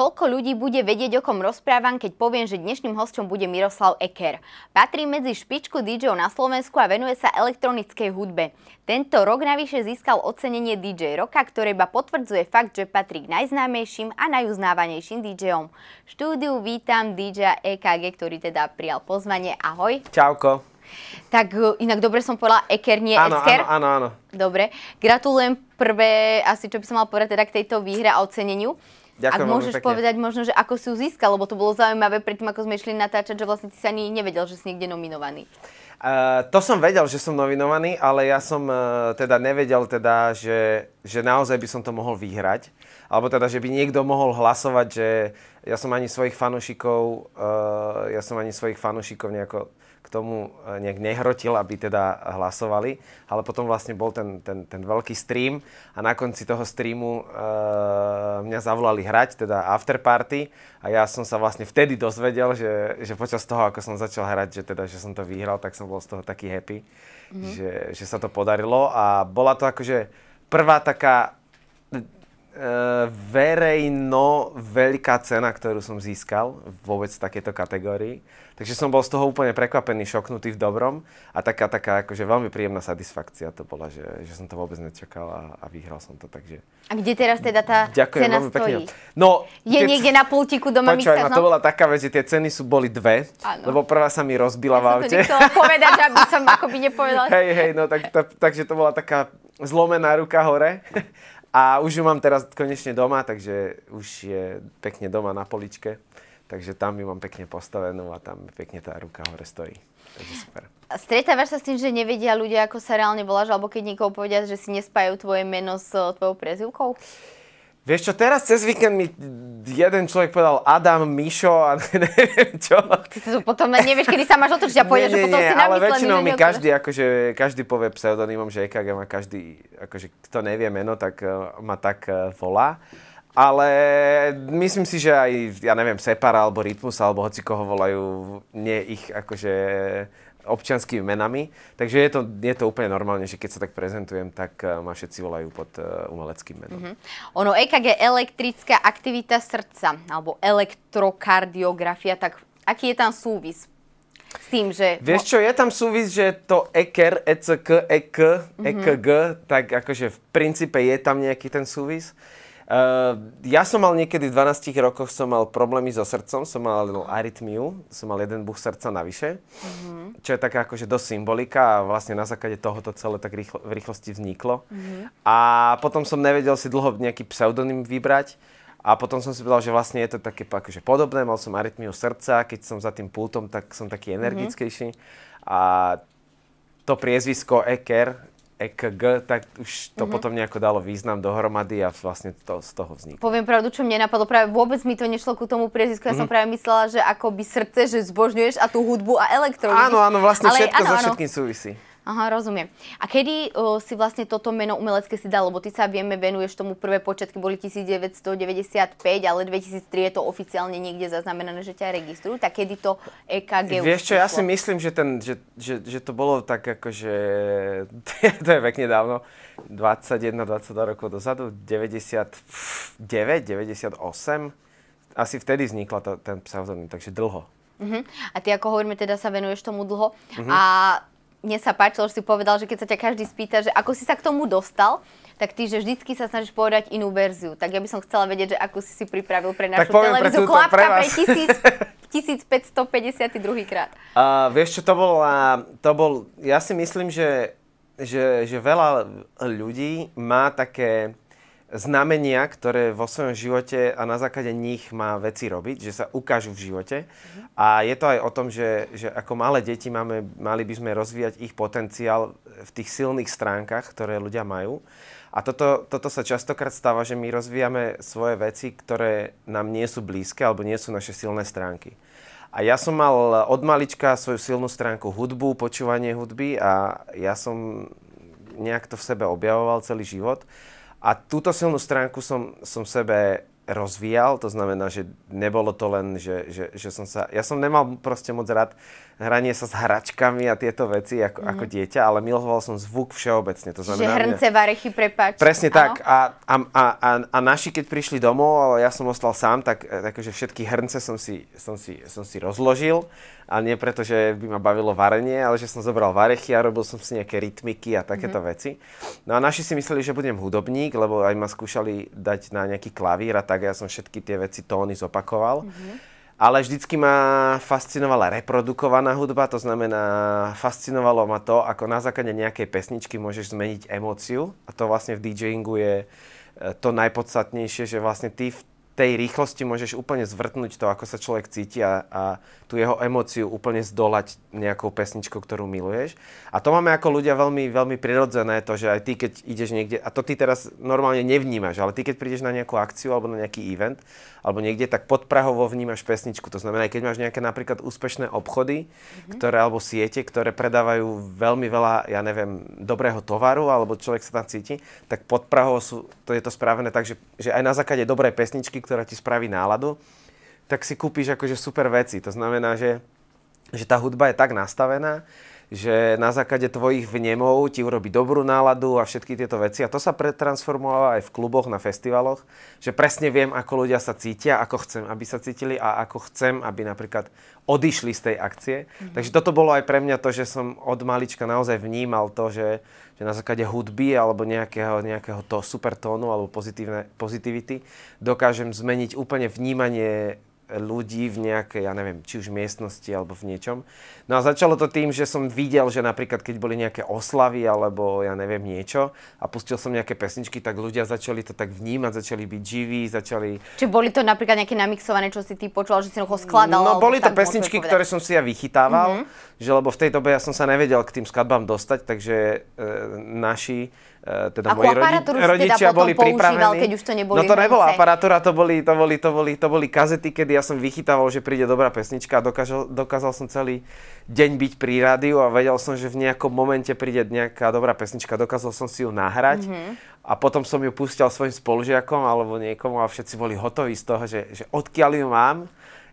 Koľko ľudí bude vedieť, o kom rozprávam, keď poviem, že dnešným hosťom bude Miroslav Eker. Patrí medzi špičku dj na Slovensku a venuje sa elektronickej hudbe. Tento rok navyše získal ocenenie DJ roka, ktoré iba potvrdzuje fakt, že patrí k najznámejším a najuznávanejším DJom. V štúdiu vítam DJ EKG, ktorý teda prijal pozvanie. Ahoj. Čauko. Tak e, inak dobre som povedala Eker, nie áno, Esker. Áno, áno, áno. Dobre. Gratulujem prvé, asi čo by som mal povedať teda k tejto výhre a oceneniu. Ďakujem Ak môžeš pekne. povedať možno, že ako si ju získal, lebo to bolo zaujímavé tom, ako sme išli natáčať, že vlastne ty sa ani nevedel, že si niekde nominovaný. Uh, to som vedel, že som nominovaný, ale ja som uh, teda nevedel, teda, že, že naozaj by som to mohol vyhrať. Alebo teda, že by niekto mohol hlasovať, že ja som ani svojich fanúšikov, uh, ja som ani svojich fanúšikov nejako k tomu e, nejak nehrotil, aby teda hlasovali. Ale potom vlastne bol ten, ten, ten veľký stream a na konci toho streamu e, mňa zavolali hrať, teda after party a ja som sa vlastne vtedy dozvedel, že, že počas toho, ako som začal hrať, že teda, že som to vyhral, tak som bol z toho taký happy, mm-hmm. že, že sa to podarilo a bola to akože prvá taká Eh, verejno veľká cena, ktorú som získal vôbec v takéto kategórii. Takže som bol z toho úplne prekvapený, šoknutý v dobrom a taká, taká akože veľmi príjemná satisfakcia to bola, že, že som to vôbec nečakal a, a vyhral som to. Takže... A kde teraz teda tá Ďakujem, cena stojí? Pekne. No, Je keď... niekde na pultiku doma Počúvaj, no? to no? bola taká vec, že tie ceny sú boli dve, ano. lebo prvá sa mi rozbila ja v aute. Ja som to povedať, aby som akoby nepovedala. hej, hej, no tak, tak, takže to bola taká zlomená ruka hore a už ju mám teraz konečne doma, takže už je pekne doma na poličke. Takže tam ju mám pekne postavenú a tam pekne tá ruka hore stojí. Takže super. Stretávaš sa s tým, že nevedia ľudia, ako sa reálne voláš, alebo keď niekoho povedia, že si nespájajú tvoje meno s tvojou prezivkou? Vieš čo, teraz cez víkend mi jeden človek povedal Adam, Mišo a neviem čo. Ty to potom nevieš, kedy sa máš otočiť a povedať, že potom nie, si ale väčšinou mi každý, akože, každý povie pseudonymom, že EKG má každý, akože kto nevie meno, tak e, ma tak e, volá. Ale myslím si, že aj, ja neviem, Separa alebo Rytmus alebo hoci koho volajú, nie ich akože občianskými menami. Takže je to, je to úplne normálne, že keď sa tak prezentujem, tak eh, ma všetci volajú pod eh, umeleckým menom. Mm-hmm. Ono EKG, elektrická aktivita srdca, alebo elektrokardiografia, tak aký je tam súvis? S tým, že... Vieš čo, je tam súvis, že to EKR, ECK, EK, EKG, mm-hmm. tak akože v princípe je tam nejaký ten súvis. Uh, ja som mal niekedy v 12 rokoch som mal problémy so srdcom, som mal arytmiu, som mal jeden buch srdca navyše, mm-hmm. čo je taká akože dosť symbolika a vlastne na základe toho to celé tak rýchlo, v rýchlosti vzniklo. Mm-hmm. A potom som nevedel si dlho nejaký pseudonym vybrať a potom som si povedal, že vlastne je to také akože podobné, mal som arytmiu srdca, keď som za tým pultom, tak som taký mhm. energickejší mm-hmm. a to priezvisko Eker EKG, tak už to mm-hmm. potom nejako dalo význam dohromady a vlastne to z toho vzniklo. Poviem pravdu, čo mne napadlo, práve vôbec mi to nešlo ku tomu priezvisku, ja mm-hmm. som mhm. práve myslela, že akoby srdce, že zbožňuješ a tú hudbu a elektroniku. Áno, áno, vlastne Ale, všetko áno, so všetkým áno. súvisí. Aha, rozumiem. A kedy o, eh, si vlastne toto meno umelecké si dal, lebo ty sa vieme venuješ tomu prvé počiatky boli 1995, ale 2003 je to oficiálne niekde zaznamenané, že ťa registrujú, tak kedy to EKG Vieš čo, ja si myslím, že, ten, že, že, že to bolo tak akože, to je pekne dávno, 21-22 rokov dozadu, 99, 98, asi vtedy vznikla ten pseudonym, takže dlho. Uh-huh. A ty, ako hovoríme, teda sa venuješ tomu dlho. Uh-huh. A mne sa páčilo, že si povedal, že keď sa ťa každý spýta, že ako si sa k tomu dostal, tak ty, že vždycky sa snažíš povedať inú verziu. Tak ja by som chcela vedieť, že ako si si pripravil pre našu televíziu. Pre Klapka pre, 1552 krát. Uh, vieš čo, to bol, to bol, ja si myslím, že, že, že veľa ľudí má také znamenia, ktoré vo svojom živote a na základe nich má veci robiť, že sa ukážu v živote. A je to aj o tom, že, že ako malé deti máme, mali by sme rozvíjať ich potenciál v tých silných stránkach, ktoré ľudia majú. A toto, toto sa častokrát stáva, že my rozvíjame svoje veci, ktoré nám nie sú blízke alebo nie sú naše silné stránky. A ja som mal od malička svoju silnú stránku hudbu, počúvanie hudby a ja som nejak to v sebe objavoval celý život. A túto silnú stránku som, som sebe rozvíjal, to znamená, že nebolo to len, že, že, že som sa... Ja som nemal proste moc rád hranie sa s hračkami a tieto veci ako, mm ako mhm. dieťa, ale miloval som zvuk všeobecne. To znamená, že hrnce, mňa... varechy, prepáč. Presne Aho. tak. A, a, a, a, a naši, keď prišli domov, ale ja som ostal sám, tak e, takže všetky hrnce som si, som si, som si rozložil. A nie preto, že by ma bavilo varenie, ale že som zobral varechy a robil som si nejaké rytmiky a takéto mm veci. No a naši si mysleli, že budem hudobník, lebo aj ma skúšali dať na nejaký klavír a tak ja som všetky tie veci tóny zopakoval. Mm-hmm ale vždycky ma fascinovala reprodukovaná hudba, to znamená, fascinovalo ma to, ako na základe nejakej pesničky môžeš zmeniť emóciu a to vlastne v DJingu je e, to najpodstatnejšie, že vlastne ty v tej rýchlosti môžeš úplne zvrtnúť to, ako sa človek cíti a, a tú jeho emóciu úplne zdolať nejakou pesničkou, ktorú miluješ. A to máme ako ľudia veľmi, veľmi prirodzené, to, že aj ty, keď ideš niekde, a to ty teraz normálne nevnímaš, ale ty, keď prídeš na nejakú akciu alebo na nejaký event, alebo niekde, tak podprahovo vnímaš pesničku. To znamená, keď máš nejaké napríklad úspešné obchody, mm-hmm. ktoré, alebo siete, ktoré predávajú veľmi veľa, ja neviem, dobrého tovaru, alebo človek sa tam cíti, tak podprahovo sú, to je to spravené tak, že, že aj na základe dobrej pesničky, ktorá ti spraví náladu, tak si kúpiš akože super veci. To znamená, že, že tá hudba je tak nastavená, že na základe tvojich vnemov ti urobí dobrú náladu a všetky tieto veci. A to sa pretransformovalo aj v kluboch, na festivaloch, že presne viem, ako ľudia sa cítia, ako chcem, aby sa cítili a ako chcem, aby napríklad odišli z tej akcie. Mm. Takže toto bolo aj pre mňa to, že som od malička naozaj vnímal to, že, že na základe hudby alebo nejakého, nejakého to tónu alebo pozitívne, pozitivity dokážem zmeniť úplne vnímanie ľudí v nejakej, ja neviem, či už miestnosti alebo v niečom. No a začalo to tým, že som videl, že napríklad keď boli nejaké oslavy alebo ja neviem niečo a pustil som nejaké pesničky, tak ľudia začali to tak vnímať, začali byť živí, začali... Či boli to napríklad nejaké namixované, čo si ty počul, že si ho skladal? No boli to pesničky, ktoré som si ja vychytával, mm-hmm. že lebo v tej dobe ja som sa nevedel k tým skladbám dostať, takže e, naši E, teda Akú moji rodi- teda rodičia teda boli pripravení. Keď už to neboli no to nebola aparatúra, to boli, to, boli, to, boli, to boli kazety, kedy ja som vychytával, že príde dobrá pesnička a dokážal, dokázal som celý deň byť pri rádiu a vedel som, že v nejakom momente príde nejaká dobrá pesnička, dokázal som si ju nahrať mm-hmm. a potom som ju pustil svojim spolužiakom alebo niekomu a všetci boli hotoví z toho, že, že odkiaľ ju mám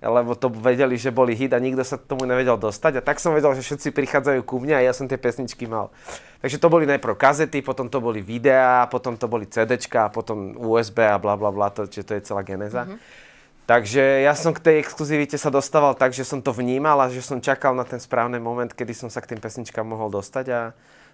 lebo to vedeli, že boli hit a nikto sa k tomu nevedel dostať. A tak som vedel, že všetci prichádzajú ku mne a ja som tie pesničky mal. Takže to boli najprv kazety, potom to boli videá, potom to boli CDčka, potom USB a bla bla bla, čiže že to je celá geneza. Mm-hmm. Takže ja som k tej exkluzivite sa dostával tak, že som to vnímal a že som čakal na ten správny moment, kedy som sa k tým pesničkám mohol dostať a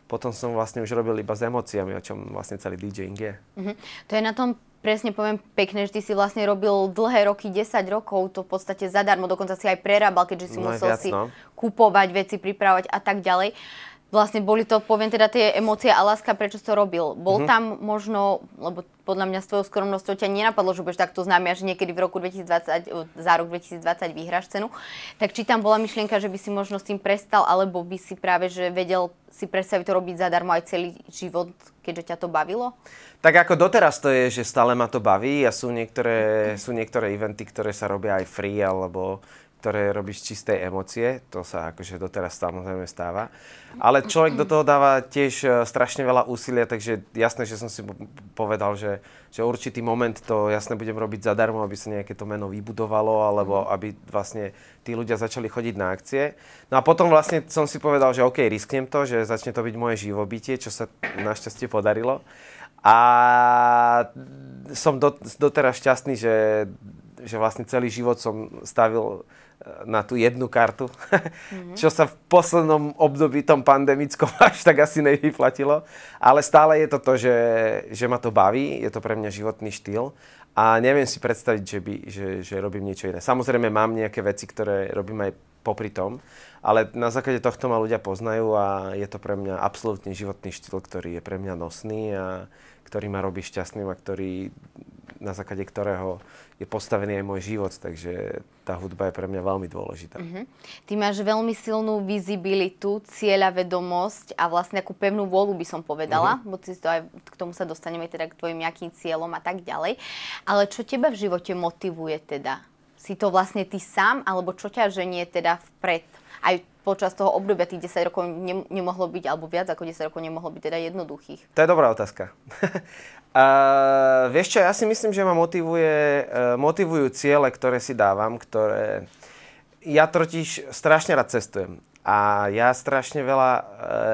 potom som vlastne už robil iba s emóciami, o čom vlastne celý DJing je. Mm-hmm. To je na tom presne poviem pekne, že ty si vlastne robil dlhé roky, 10 rokov, to v podstate zadarmo, dokonca si aj prerábal, keďže si no, musel viac, si no. kupovať veci, pripravať a tak ďalej. Uh, vlastne boli to, poviem teda, tie emócie a láska, prečo si to robil. Bol mm-hmm. tam možno, lebo podľa mňa s tvojou skromnosťou ťa nenapadlo, že budeš takto známy že niekedy v roku 2020, za rok 2020 vyhráš cenu, tak či tam bola myšlienka, že by si možno s tým prestal, alebo by si práve, že vedel si predstaviť to robiť zadarmo aj celý život, keďže ťa to bavilo? Tak ako doteraz to je, že stále ma to baví a sú niektoré, mm-hmm. sú niektoré eventy, ktoré sa robia aj free, alebo ktoré robíš z čistej emócie, to sa akože doteraz samozrejme stáva. Ale človek do toho dáva tiež e, strašne veľa úsilia, takže jasné, že som si povedal, že, že určitý moment to jasne budem robiť zadarmo, aby sa nejaké to meno vybudovalo, alebo mhm. aby vlastne tí ľudia začali chodiť na akcie. No a potom vlastne som si povedal, že OK, risknem to, že začne to byť moje živobytie, čo sa našťastie podarilo. A som doteraz šťastný, že, že vlastne celý život som stavil na tú jednu kartu, mm-hmm. čo sa v poslednom období tom pandemickom až tak asi nevyplatilo. Ale stále je to to, že, že ma to baví, je to pre mňa životný štýl a neviem si predstaviť, že, by, že, že robím niečo iné. Samozrejme mám nejaké veci, ktoré robím aj popri tom, ale na základe tohto ma ľudia poznajú a je to pre mňa absolútne životný štýl, ktorý je pre mňa nosný a ktorý ma robí šťastným a ktorý na základe ktorého je postavený aj môj život, takže tá hudba je pre mňa veľmi dôležitá. Uh-huh. Ty máš veľmi silnú vizibilitu, vedomosť a vlastne takú pevnú vôľu by som povedala, uh-huh. bo si to aj, k tomu sa dostaneme teda k tvojim nejakým cieľom a tak ďalej. Ale čo teba v živote motivuje teda? Si to vlastne ty sám, alebo čo ťa ženie teda vpred? aj počas toho obdobia tých 10 rokov ne, nemohlo byť, alebo viac ako 10 rokov nemohlo byť teda jednoduchých? To je dobrá otázka. a, vieš čo, ja si myslím, že ma motivuje, e, motivujú ciele, ktoré si dávam, ktoré... Ja totiž strašne rád cestujem a ja strašne veľa e,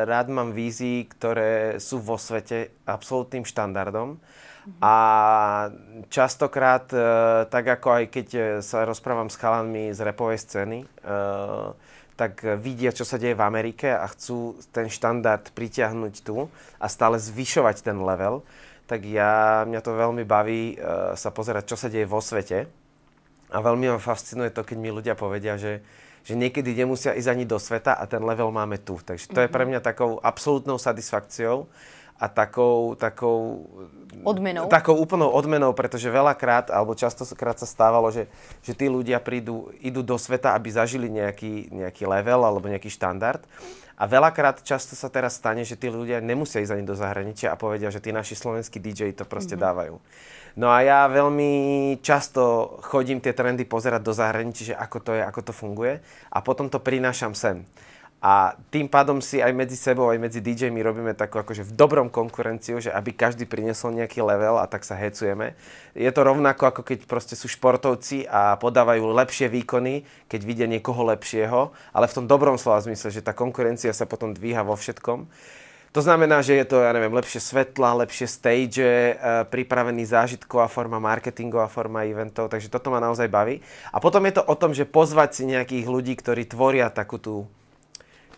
rád mám vízií, ktoré sú vo svete absolútnym štandardom. Mhm. A častokrát, e, tak ako aj keď sa rozprávam s chalanmi z repovej scény, tak e, vidia, čo sa deje v Amerike a chcú ten štandard pritiahnuť tu a stále zvyšovať ten level, tak ja, mňa to veľmi baví uh, sa pozerať, čo sa deje vo svete. A veľmi ma fascinuje to, keď mi ľudia povedia, že, že niekedy nemusia ísť ani do sveta a ten level máme tu. Takže to je pre mhm. mňa takou absolútnou satisfakciou, a takou, takou, odmenou. takou úplnou odmenou, pretože veľakrát, alebo častokrát sa stávalo, že, že tí ľudia prídu, idú do sveta, aby zažili nejaký, nejaký level alebo nejaký štandard. A veľakrát často sa teraz stane, že tí ľudia nemusia ísť ani do zahraničia a povedia, že tí naši slovenskí DJ to proste mm-hmm. dávajú. No a ja veľmi často chodím tie trendy pozerať do zahraničia, že ako to je, ako to funguje a potom to prinášam sem. A tým pádom si aj medzi sebou, aj medzi DJmi robíme takú akože v dobrom konkurenciu, že aby každý priniesol nejaký level a tak sa hecujeme. Je to rovnako ako keď proste sú športovci a podávajú lepšie výkony, keď vidia niekoho lepšieho, ale v tom dobrom slova zmysle, že tá konkurencia sa potom dvíha vo všetkom. To znamená, že je to, ja neviem, lepšie svetla, lepšie stage, e, pripravený zážitková forma, marketingová forma eventov, takže toto ma naozaj baví. A potom je to o tom, že pozvať si nejakých ľudí, ktorí tvoria takú tú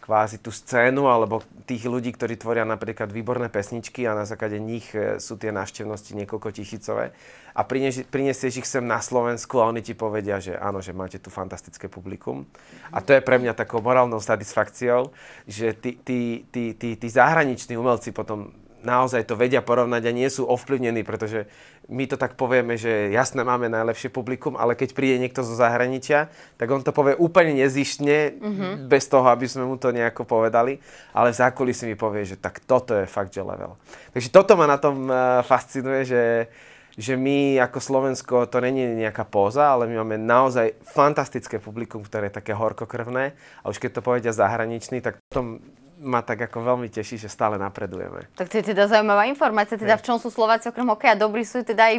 kvázi tú scénu alebo tých ľudí, ktorí tvoria napríklad výborné pesničky a na základe nich e, sú tie návštevnosti niekoľko tisícové a prinesieš ich sem na Slovensku a oni ti povedia, že áno, že máte tu fantastické publikum. A to je pre mňa takou morálnou satisfakciou, že tí, tí, tí, tí, tí zahraniční umelci potom naozaj to vedia porovnať a nie sú ovplyvnení, pretože my to tak povieme, že jasné, máme najlepšie publikum, ale keď príde niekto zo zahraničia, tak on to povie úplne nezištne, mm-hmm. bez toho, aby sme mu to nejako povedali, ale v zákulisí mi povie, že tak toto je fakt, že level. Takže toto ma na tom eh, fascinuje, že, že my ako Slovensko, to není nejaká póza, ale my máme naozaj fantastické publikum, ktoré je také horkokrvné a už keď to povedia zahraniční, tak potom ma tak ako veľmi teší, že stále napredujeme. Tak to je teda zaujímavá informácia, teda v čom sú Slováci okrem hokeja dobrí, sú teda aj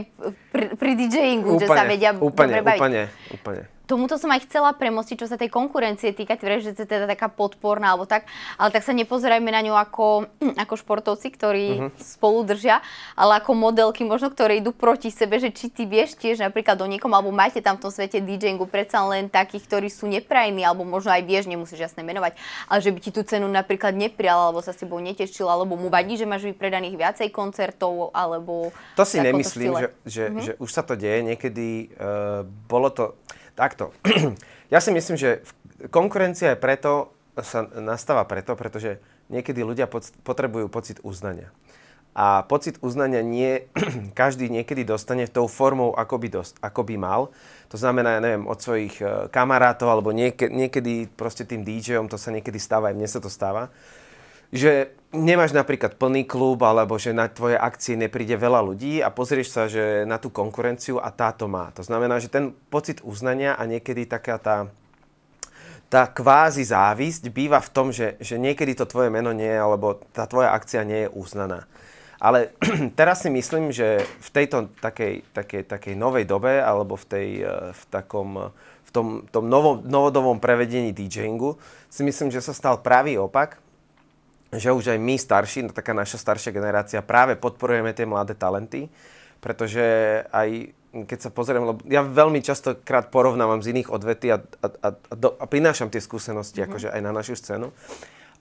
pri, pri DJingu, úplne, že sa vedia úplne, dobre baviť. Úplne, úplne tomuto som aj chcela premostiť, čo sa tej konkurencie týka. Ty že to je teda taká podporná alebo tak, ale tak sa nepozerajme na ňu ako, ako športovci, ktorí uh-huh. spolu držia, ale ako modelky možno, ktoré idú proti sebe, že či ty vieš tiež napríklad o niekom, alebo máte tam v tom svete DJingu predsa len takých, ktorí sú neprajní, alebo možno aj vieš, nemusíš jasne menovať, ale že by ti tú cenu napríklad neprial, alebo sa s tebou netešila, alebo mu vadí, že máš vypredaných viacej koncertov, alebo... To si nemyslím, že, že, uh-huh. že už sa to deje. Niekedy uh, bolo to... Takto. ja si myslím, že konkurencia je preto, sa nastáva preto, pretože niekedy ľudia potrebujú pocit uznania. A pocit uznania nie každý niekedy dostane tou formou, ako by, dost, ako by mal. To znamená, ja neviem, od svojich e, kamarátov alebo niekedy proste tým DJom, to sa niekedy stáva, aj mne sa to stáva, že nemáš napríklad plný klub, alebo že na tvoje akcie nepríde veľa ľudí a pozrieš sa, že na tú konkurenciu a táto má. To znamená, že ten pocit uznania a niekedy taká tá tá kvázi závisť býva v tom, že, že niekedy to tvoje meno nie je, alebo tá tvoja akcia nie je uznaná. Ale teraz si myslím, že v tejto takej, takej, takej novej dobe alebo v, tej, eh, v takom eh, v tom, tom novom, prevedení DJingu si myslím, že sa stal pravý opak že už aj my starší, no, taká naša staršia generácia, práve podporujeme tie mladé talenty, pretože aj keď sa pozriem, lebo ja veľmi častokrát porovnávam z iných odvety a, a, a, a, do, a prinášam tie skúsenosti mm-hmm. akože aj na našu scénu.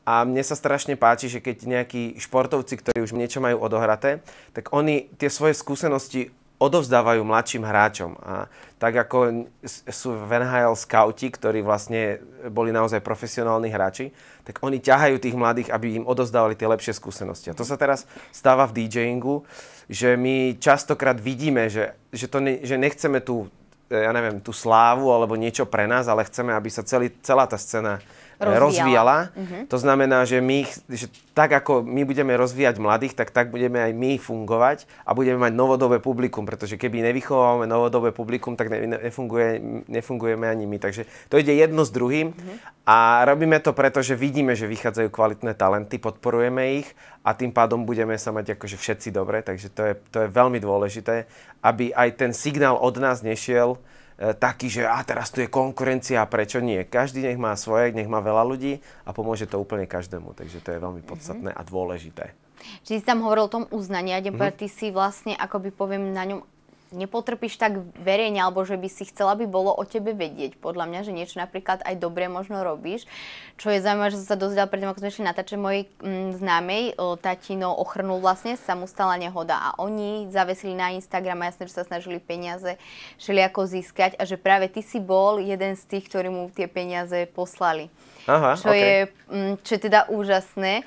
A mne sa strašne páči, že keď nejakí športovci, ktorí už niečo majú odohraté, tak oni tie svoje skúsenosti odovzdávajú mladším hráčom. A tak ako sú v NHL scouti, ktorí vlastne boli naozaj profesionálni hráči, tak oni ťahajú tých mladých, aby im odovzdávali tie lepšie skúsenosti. A to sa teraz stáva v DJingu, že my častokrát vidíme, že, že, to ne, že nechceme tú, ja neviem, tú slávu alebo niečo pre nás, ale chceme, aby sa celý, celá tá scéna rozvíjala. rozvíjala. Uh-huh. To znamená, že my, že tak ako my budeme rozvíjať mladých, tak tak budeme aj my fungovať a budeme mať novodobé publikum, pretože keby nevychovávame novodobé publikum, tak ne, nefunguje, nefungujeme ani my. Takže to ide jedno s druhým uh-huh. a robíme to preto, že vidíme, že vychádzajú kvalitné talenty, podporujeme ich a tým pádom budeme sa mať akože všetci dobre, takže to je, to je veľmi dôležité, aby aj ten signál od nás nešiel, E, taký, že a teraz tu je konkurencia, prečo nie? Každý nech má svoje, nech má veľa ľudí a pomôže to úplne každému. Takže to je veľmi mhm. podstatné mm-hmm. a dôležité. Čiže si tam hovoril o tom uznaní, a mm-hmm. ty si vlastne, ako by poviem, na ňom nepotrpíš tak verejne, alebo že by si chcela, by bolo o tebe vedieť. Podľa mňa, že niečo napríklad aj dobre možno robíš. Čo je zaujímavé, že som sa dozvedela predtým, ako sme išli natáčať mojej mm, známej, e, tatino ochrnul vlastne, sa mu stala nehoda a oni zavesili na Instagram a jasne, že sa snažili peniaze ako získať a že práve ty si bol jeden z tých, ktorí mu tie peniaze poslali. Aha, čo, okay. je, mm, čo je teda úžasné.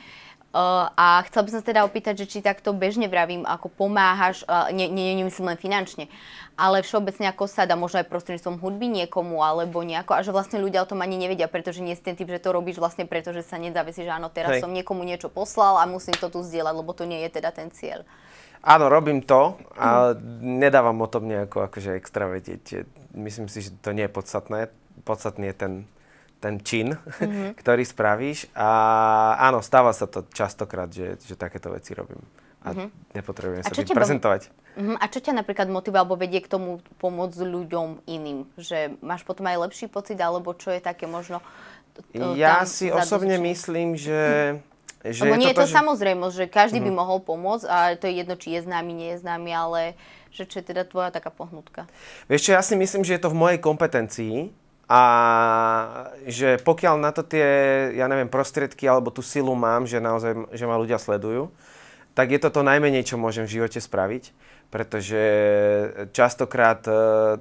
Eh, a chcel by som teda opýtať, že či takto bežne vravím, ako pomáhaš, eh, nie, nie, nemyslím len finančne, ale všeobecne ako dá možno aj prostredníctvom hudby niekomu alebo nejako, a že vlastne ľudia o tom ani nevedia, pretože nie ste ten typ, že to robíš vlastne preto, že sa nezavesí, že áno, teraz Hej. som niekomu niečo poslal a musím to tu zdieľať, lebo to nie je teda ten cieľ. Áno, robím to, mhm. a mm. nedávam o tom nejako akože extra vedieť. Myslím si, že to nie je podstatné. Podstatný je ten ten čin, mm-hmm. ktorý spravíš. A áno, stáva sa to častokrát, že, že takéto veci robím. A mm-hmm. nepotrebujem a sa tým prezentovať. Mm-hmm. A čo ťa napríklad motivuje alebo vedie k tomu pomôcť ľuďom iným? Že máš potom aj lepší pocit, alebo čo je také možno... To, ja si osobne myslím, že... Mhm. Že Lebo nie je to, že... samozrejmosť, že každý by mhm. mohol pomôcť a to je jedno, či je známy, nie je známy, ale že čo je teda tvoja taká pohnutka? Vieš čo, ja si myslím, že je to v mojej kompetencii, a že pokiaľ na to tie, ja neviem, prostriedky alebo tú silu mám, že naozaj, že ma ľudia sledujú, tak je to to najmenej, čo môžem v živote spraviť, pretože častokrát e,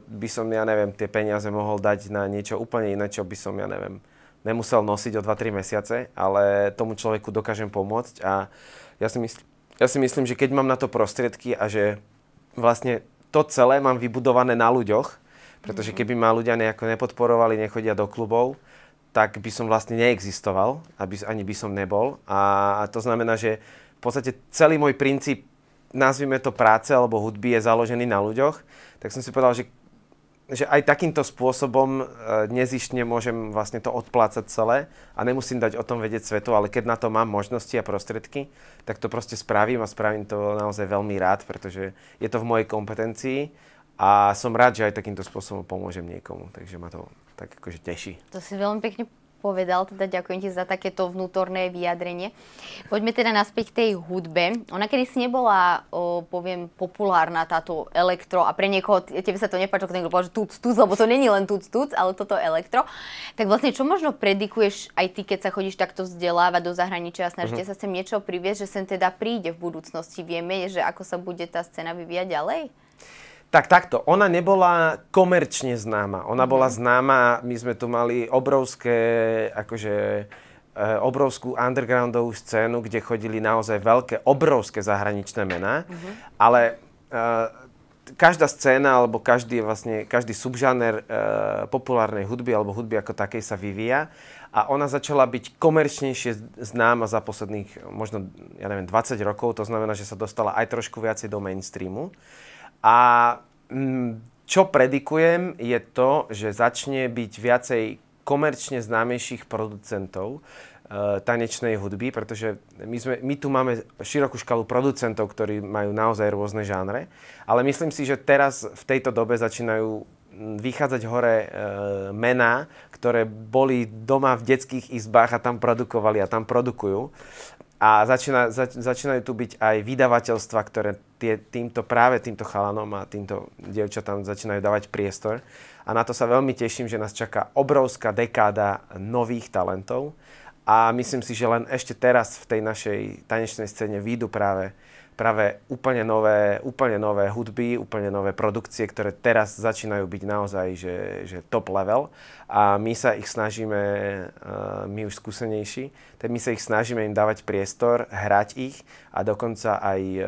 by som, ja neviem, tie peniaze mohol dať na niečo úplne iné, čo by som, ja neviem, nemusel nosiť o 2-3 mesiace, ale tomu človeku dokážem pomôcť a ja si, mysl- ja si myslím, že keď mám na to prostriedky a že vlastne to celé mám vybudované na ľuďoch, pretože keby ma ľudia nejako nepodporovali, nechodia do klubov, tak by som vlastne neexistoval, aby, ani by som nebol. A, a to znamená, že v podstate celý môj princíp, nazvime to práce alebo hudby, je založený na ľuďoch. Tak som si povedal, že, že aj takýmto spôsobom e, nezištne môžem vlastne to odplácať celé a nemusím dať o tom vedieť svetu, ale keď na to mám možnosti a prostriedky, tak to proste spravím a spravím to naozaj veľmi rád, pretože je to v mojej kompetencii a som rád, že aj takýmto spôsobom pomôžem niekomu, takže ma to tak akože teší. To si veľmi pekne povedal, teda ďakujem ti za takéto vnútorné vyjadrenie. Poďme teda naspäť k tej hudbe. Ona kedy si nebola, o, poviem, populárna táto elektro a pre niekoho, tebe sa to nepáčilo, keď niekto že tuc, tuc, lebo to není len tuc, tuc, ale toto elektro. Tak vlastne čo možno predikuješ aj ty, keď sa chodíš takto vzdelávať do zahraničia a snažíte mm-hmm. sa sem niečo priviesť, že sem teda príde v budúcnosti. Vieme, že ako sa bude tá scéna vyvíjať ďalej? Tak takto, ona nebola komerčne známa. Ona bola mhm. známa, my sme tu mali obrovské, akože, eh, obrovskú undergroundovú scénu, kde chodili naozaj veľké, obrovské zahraničné mená, mm-hmm. ale e, každá scéna alebo každý, vlastne, každý subžáner e, populárnej hudby alebo hudby ako takej sa vyvíja a ona začala byť komerčnejšie známa za posledných možno, ja neviem, 20 rokov, to znamená, že sa dostala aj trošku viacej do mainstreamu. A mm, čo predikujem je to, že začne byť viacej komerčne známejších producentov e, tanečnej hudby, pretože my, sme, my tu máme širokú škalu producentov, ktorí majú naozaj rôzne žánre, ale myslím si, že teraz v tejto dobe začínajú mm, vychádzať hore e, mená, ktoré boli doma v detských izbách a tam produkovali a tam produkujú. A začína, zač, začínajú tu byť aj vydavateľstva, ktoré tie, týmto práve týmto chalanom a týmto dievčatám začínajú dávať priestor. A na to sa veľmi teším, že nás čaká obrovská dekáda nových talentov. A myslím si, že len ešte teraz v tej našej tanečnej scéne výjdu práve uh, práve úplne nové, úplne nové hudby, úplne nové produkcie, ktoré teraz začínajú byť naozaj že, že top level a my sa ich snažíme, eh, my už skúsenejší, tak my sa ich snažíme im dávať priestor, hrať ich a dokonca aj eh,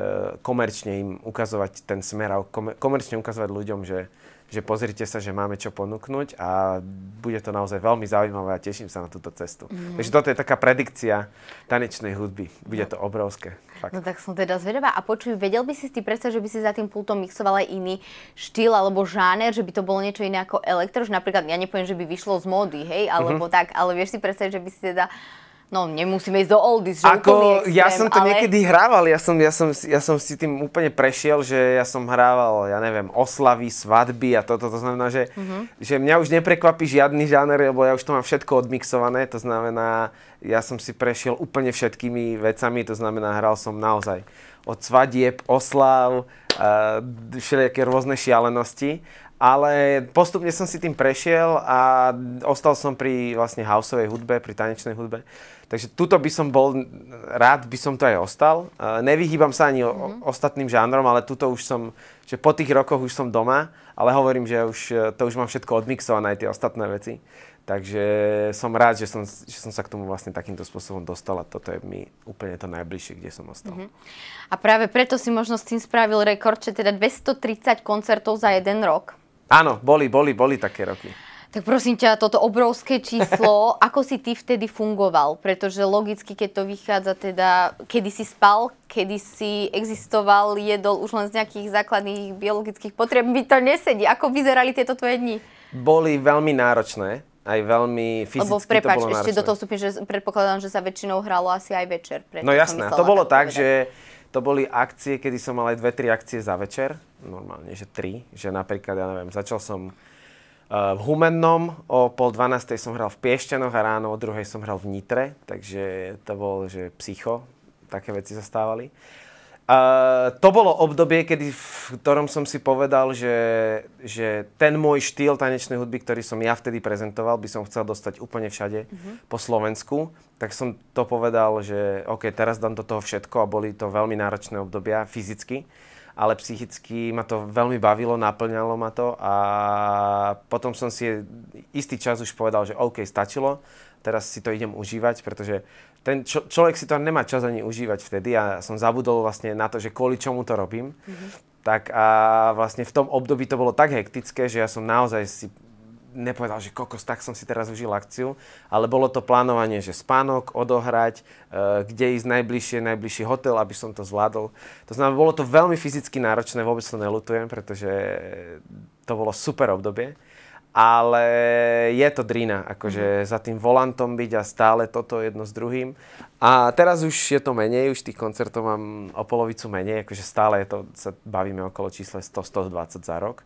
komerčne im ukazovať ten smer a komerčne ukazovať ľuďom, že, že pozrite sa, že máme čo ponúknuť a bude to naozaj veľmi zaujímavé a teším sa na túto cestu. Mm. Takže toto je taká predikcia tanečnej hudby. Bude no. to obrovské. Fakt. No tak som teda zvedavá. A počuj, vedel by si ty predsa, že by si za tým pultom mixoval aj iný štýl alebo žáner, že by to bolo niečo iné ako elektro, že napríklad, ja nepoviem, že by vyšlo z módy, hej, alebo mm-hmm. tak, ale vieš si predstaviť, že by si teda No, nemusíme ísť do oldies, že Ako, extrém, ja som to ale... niekedy hrával, ja som, ja, som, ja som si tým úplne prešiel, že ja som hrával, ja neviem, oslavy, svadby a toto, to znamená, že, mm-hmm. že mňa už neprekvapí žiadny žáner, lebo ja už to mám všetko odmixované, to znamená, ja som si prešiel úplne všetkými vecami, to znamená, hral som naozaj od svadieb, oslav, všelijaké rôzne šialenosti ale postupne som si tým prešiel a ostal som pri vlastne houseovej hudbe, pri tanečnej hudbe. Takže tuto by som bol, rád by som to aj ostal. Nevyhýbam sa ani mm-hmm. o, mhm. ostatným žánrom, ale tuto už som, že po tých rokoch už som doma, ale hovorím, že už, e, to už mám všetko odmixované, aj tie ostatné veci. Takže som rád, že som, že som sa k tomu vlastne takýmto spôsobom a Toto je mi úplne to najbližšie, kde som ostal. Mm-hmm. A práve preto si možno s tým spravil rekord, že teda 230 koncertov za jeden rok. Áno, boli, boli, boli také roky. Tak prosím ťa, toto obrovské číslo, ako si ty vtedy fungoval? Pretože logicky, keď to vychádza teda, kedy si spal, kedy si existoval, jedol už len z nejakých základných biologických potrieb, by to nesedí. Ako vyzerali tieto tvoje dni? Boli veľmi náročné, aj veľmi fyzicky Lebo prepáč, to bolo náročné. ešte do toho vstupím, že predpokladám, že sa väčšinou hralo asi aj večer. no jasné, to bolo tak, povedať. že to boli akcie, kedy som mal aj dve, tri akcie za večer. Normálne, že tri. Že napríklad, ja neviem, začal som eh, v Humennom, o pol dvanástej som hral v Piešťanoch a ráno o druhej som hral v Nitre, takže to bol, že psycho, také veci sa stávali. Uh, to bolo obdobie, kedy, v ktorom som si povedal, že, že ten môj štýl tanečnej hudby, ktorý som ja vtedy prezentoval, by som chcel dostať úplne všade uh-huh. po Slovensku. Tak som to povedal, že OK, teraz dám do toho všetko a boli to veľmi náročné obdobia fyzicky, ale psychicky ma to veľmi bavilo, naplňalo ma to a potom som si istý čas už povedal, že OK, stačilo, teraz si to idem užívať, pretože ten čo, človek si to nemá čas ani užívať vtedy a som zabudol vlastne na to, že kvôli čomu to robím. Mm-hmm. Tak a vlastne v tom období to bolo tak hektické, že ja som naozaj si nepovedal, že kokos, tak som si teraz užil akciu, ale bolo to plánovanie, že spánok, odohrať, e, kde ísť najbližšie, najbližší hotel, aby som to zvládol. To znamená, bolo to veľmi fyzicky náročné, vôbec to nelutujem, pretože to bolo super obdobie ale je to drina, akože mm za tým volantom byť a stále toto jedno s druhým. A teraz už je to menej, už tých koncertov mám o polovicu menej, akože stále je to, sa bavíme okolo čísle 100-120 za rok.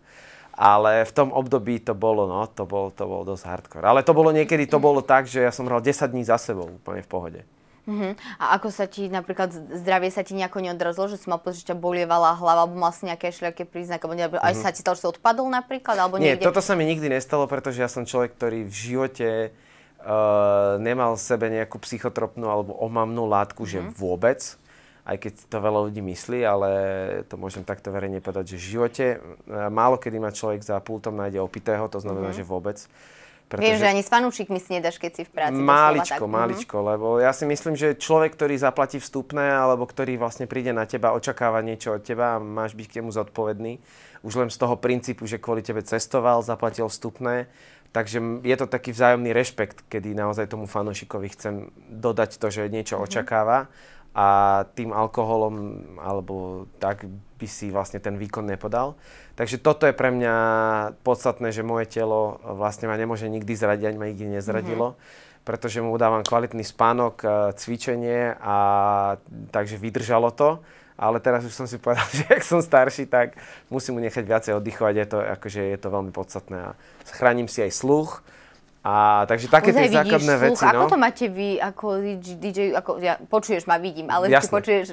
Ale v tom období to bolo, no, to bolo to bolo dosť hardcore. Ale to bolo niekedy, to mhm. bolo tak, že ja som hral 10 dní za sebou úplne v pohode. Uh-huh. A ako sa ti napríklad zdravie sa ti nejako neodrazilo, že si mal pocit, že ťa bolievala hlava, alebo mal si nejaké šľaké príznaky, alebo uh-huh. aj mhm. sa ti stalo, že si odpadol napríklad, alebo niekde... Nie, toto sa mi nikdy nestalo, pretože ja som človek, ktorý v živote uh, nemal v sebe nejakú psychotropnú alebo omamnú látku, uh-huh. že mhm. vôbec aj keď to veľa ľudí myslí, ale to môžem takto verejne povedať, že v živote eh, málo kedy ma človek za pultom nájde opitého, to znamená, mm-hmm. že vôbec. Pretože Viem, že ani s fanúšikmi si nedáš, keď si v práci. Máličko, tak. máličko, mm-hmm. lebo ja si myslím, že človek, ktorý zaplatí vstupné, alebo ktorý vlastne príde na teba, očakáva niečo od teba a máš byť k nemu zodpovedný. Už len z toho princípu, že kvôli tebe cestoval, zaplatil vstupné. Takže je to taký vzájomný rešpekt, kedy naozaj tomu fanúšikovi chcem dodať to, že niečo mm-hmm. očakáva a tým alkoholom alebo tak by si vlastne ten výkon nepodal. Takže toto je pre mňa podstatné, že moje telo vlastne ma nemôže nikdy zradiť, ani ma nikdy nezradilo. Mm-hmm pretože mu dávam kvalitný spánok, e, cvičenie a takže vydržalo to. Ale teraz už som si povedal, že ak som starší, tak musím mu nechať viacej oddychovať. Je to, akože je to veľmi podstatné. A chránim si aj sluch, a, takže také Uzaj tie základné sluch, veci. Ako no. to máte vy ako DJ? Ako, ja, počuješ ma, vidím, ale Jasne. či počuješ,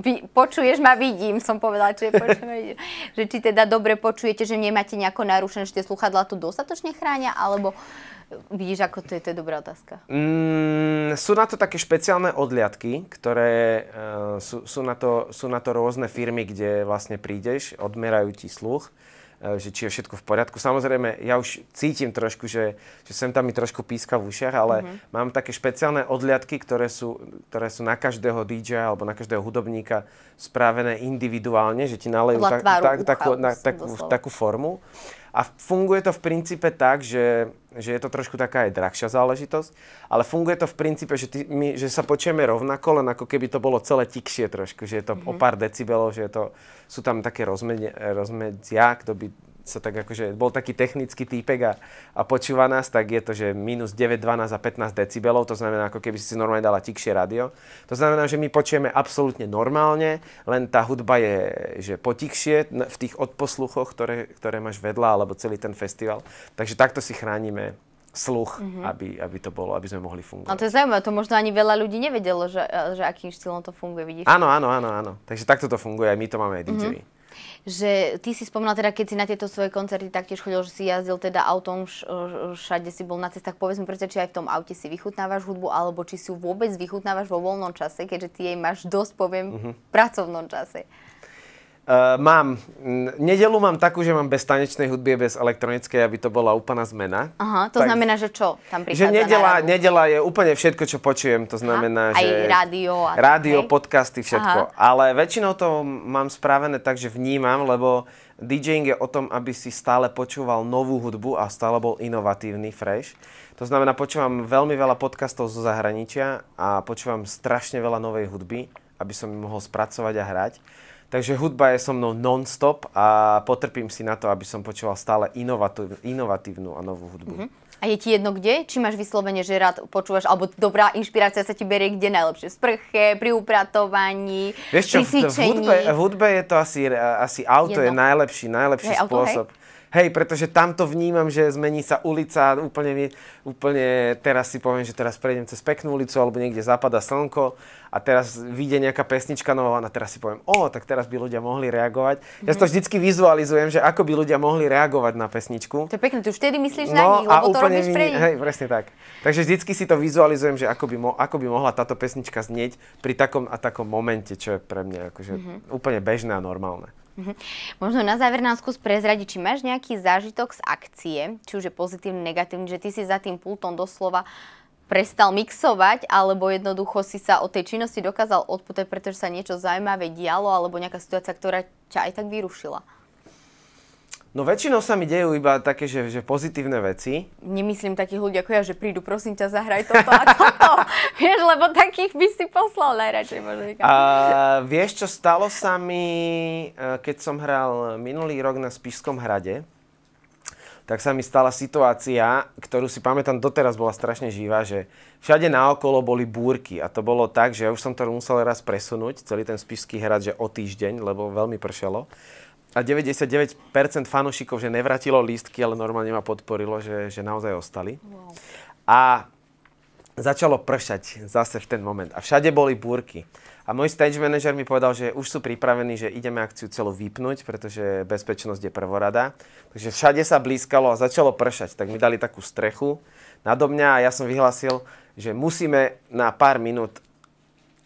vy, počuješ ma, vidím, som povedala, či, že či teda dobre počujete, že nemáte nejako narušené, že tie sluchadlá tu dostatočne chránia, alebo eh, vidíš, ako to je, to je dobrá otázka. Mm, sú na to také špeciálne odliadky, ktoré uh, sú, sú, na to, sú na to rôzne firmy, kde vlastne prídeš, odmerajú ti sluch. E, že či je všetko v poriadku. Samozrejme, ja už cítim trošku, že, že sem tam mi trošku píska v ušiach, ale mm-hmm. mám také špeciálne odliadky, ktoré sú, ktoré sú na každého DJ alebo na každého hudobníka správené individuálne, že ti nalejú tak, tak, takú, na, takú, takú formu. A funguje to v princípe tak, že, že je to trošku taká aj drahšia záležitosť, ale funguje to v princípe, že, ty, my, že sa počujeme rovnako, len ako keby to bolo celé tikšie trošku, že je to mm-hmm. o mhm. pár decibelov, že je to, sú tam také rozmedzia, kto by sa tak akože, bol taký technický týpek a, a počúva nás, tak je to, že minus 9, 12 a 15 decibelov, to znamená, ako keby si si normálne dala tikšie rádio. To znamená, že my počujeme absolútne normálne, len tá hudba je že potichšie v tých odposluchoch, ktoré, ktoré máš vedľa, alebo celý ten festival. Takže takto si chránime sluch, mm-hmm. aby, aby to bolo, aby sme mohli fungovať. A no, to je zaujímavé, to možno ani veľa ľudí nevedelo, že, že akým štýlom to funguje, vidíš? Áno, áno, áno, áno. Takže takto to funguje, aj my to máme aj DJ. Mm-hmm že ty si spomínal teda, keď si na tieto svoje koncerty taktiež chodil, že si jazdil teda autom, všade si bol na cestách, povedz mi prečo, či aj v tom aute si vychutnávaš hudbu, alebo či si ju vôbec vychutnávaš vo voľnom čase, keďže ty jej máš dosť, poviem, uh-huh. v mhm. pracovnom čase. Uh, mám, nedelu mám takú, že mám bez tanečnej hudby, bez elektronickej, aby to bola úplná zmena. Aha, to tak, znamená, že čo tam prichádza Že nedela, nedela je úplne všetko, čo počujem, to znamená, Aha, aj že... Aj rádio. A rádio, tak, podcasty, všetko. Aha. Ale väčšinou to mám spravené tak, že vnímam, lebo DJing je o tom, aby si stále počúval novú hudbu a stále bol inovatívny, fresh. To znamená, počúvam veľmi veľa podcastov zo zahraničia a počúvam strašne veľa novej hudby, aby som ju mohol spracovať a hrať. Takže hudba je so mnou non-stop a potrpím si na to, aby som počúval stále inovatív, inovatívnu a novú hudbu. Mm-hmm. A je ti jedno kde? Či máš vyslovene, že rád počúvaš, alebo dobrá inšpirácia sa ti berie kde najlepšie? V sprche, pri upratovaní, Vieš čo, pri V hudbe, v hudbe je to asi, asi auto jedno. je najlepší, najlepší hey, spôsob. Auto, hey? Hej, pretože tam to vnímam, že zmení sa ulica, úplne, úplne teraz si poviem, že teraz prejdem cez peknú ulicu alebo niekde zapadá slnko a teraz vyjde nejaká pesnička nová a teraz si poviem, o, tak teraz by ľudia mohli reagovať. Mm-hmm. Ja si to mhm. vždycky vizualizujem, že ako by ľudia mohli reagovať na pesničku. To je pekné, ty už vtedy myslíš no, na nich, lebo to robíš mi, pre nich. Hej, presne tak. Takže vždycky si to vizualizujem, že ako by, mo- ako by mohla táto pesnička znieť pri takom a takom momente, čo je pre mňa akože mm-hmm. úplne bežné a normálne. Mhm. Možno na záver nám skús prezradiť, či máš nejaký zážitok z akcie, či už je pozitívny, negatívny, že ty si za tým pultom doslova prestal mixovať, alebo jednoducho si sa o tej činnosti dokázal odputať, pretože sa niečo zaujímavé dialo, alebo nejaká situácia, ktorá ťa aj tak vyrušila. No väčšinou sa mi dejú iba také, že, že pozitívne veci. Nemyslím takých ľudí ako ja, že prídu, prosím ťa, zahraj toto a toto. vieš, lebo takých by si poslal najradšej. A vieš, čo stalo sa mi, e, keď som hral minulý rok na Spišskom hrade, tak sa mi stala situácia, ktorú si pamätám doteraz bola strašne živá, že všade naokolo boli búrky a to bolo tak, že ja už som to musel raz presunúť, celý ten Spišský hrad, že o týždeň, lebo veľmi pršelo a 99% fanúšikov, že nevratilo lístky, ale normálne ma podporilo, že, že naozaj ostali. A začalo pršať zase v ten moment. A všade boli búrky. A môj stage manager mi povedal, že už sú pripravení, že ideme akciu celú vypnúť, pretože bezpečnosť je prvorada. Takže všade sa blízkalo a začalo pršať. Tak mi dali takú strechu nado mňa a ja som vyhlasil, že musíme na pár minút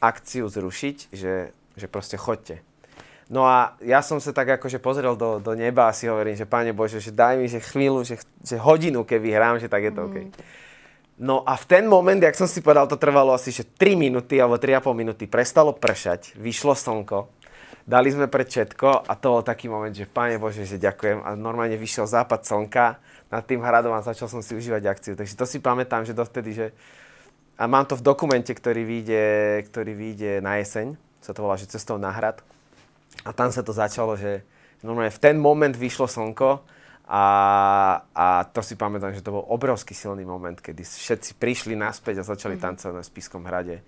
akciu zrušiť, že, že proste chodte. No a ja som sa tak akože pozrel do, do neba a si hovorím, že Pane Bože, že daj mi že chvíľu, že, že hodinu, keď vyhrám, že tak je to mhm. OK. No a v ten moment, jak som si povedal, to trvalo asi že 3 minúty alebo 3,5 minúty, prestalo pršať, vyšlo slnko, dali sme všetko a to bol taký moment, že Pane Bože, že ďakujem a normálne vyšiel západ slnka nad tým hradom a začal som si užívať akciu. Takže to si pamätám, že dovtedy, že... A mám to v dokumente, ktorý vyjde, ktorý vyjde na jeseň, sa to volá, že cestou na hrad a tam sa to začalo, že normálne v ten moment vyšlo slnko a, a to si pamätám, že to bol obrovský silný moment, kedy všetci prišli naspäť a začali mhm. tancovať na Spiskom hrade.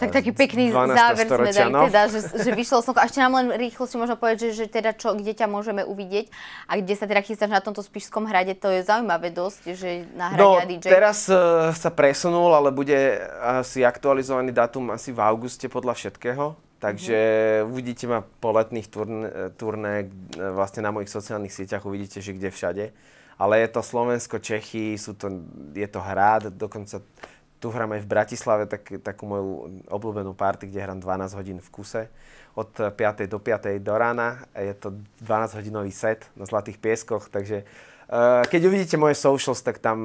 Tak taký pekný záver sme dali, no. teda, že, že vyšlo slnko. A ešte nám len rýchlo si možno povedať, že, že teda čo, kde ťa môžeme uvidieť a kde sa teda chystáš na tomto Spišskom hrade, to je zaujímavé dosť, že na hrade no, a DJ. teraz uh, sa presunul, ale bude asi aktualizovaný datum asi v auguste podľa všetkého. Takže mm-hmm. uvidíte ma po letných turné, turné eh, vlastne na mojich sociálnych sieťach, uvidíte, že kde všade. Ale je to Slovensko, Čechy, sú to, je to hrad, dokonca tu hrám aj v Bratislave tak, takú moju obľúbenú party, kde hrám 12 hodín v kuse. Od 5. Eh, do 5. do rána. Je to 12-hodinový set na Zlatých pieskoch, takže eh, keď uvidíte moje socials, tak tam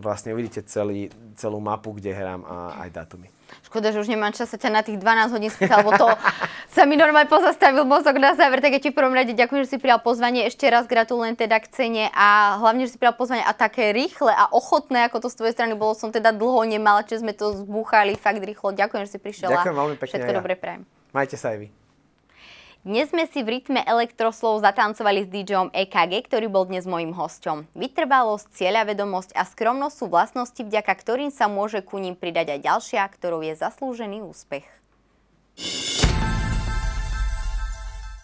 vlastne uvidíte celý, celú mapu, kde hrám a aj datumy. Škoda, že už nemám čas ťa na tých 12 hodín spýtať, lebo to sa mi normálne pozastavil mozog na záver. Tak ja ti v prvom rade ďakujem, že si prijal pozvanie. Ešte raz gratulujem teda k cene a hlavne, že si prijal pozvanie a také rýchle a ochotné, ako to z tvojej strany bolo. Som teda dlho nemala, čiže sme to zbúchali fakt rýchlo. Ďakujem, že si prišiel. Ďakujem veľmi pekne. Všetko ja. dobre prajem. Majte sa aj vy. Dnes sme si v rytme elektroslov zatancovali s DJom EKG, ktorý bol dnes mojim hostom. Vytrvalosť, cieľavedomosť a skromnosť sú vlastnosti, vďaka ktorým sa môže ku ním pridať aj ďalšia, ktorou je zaslúžený úspech.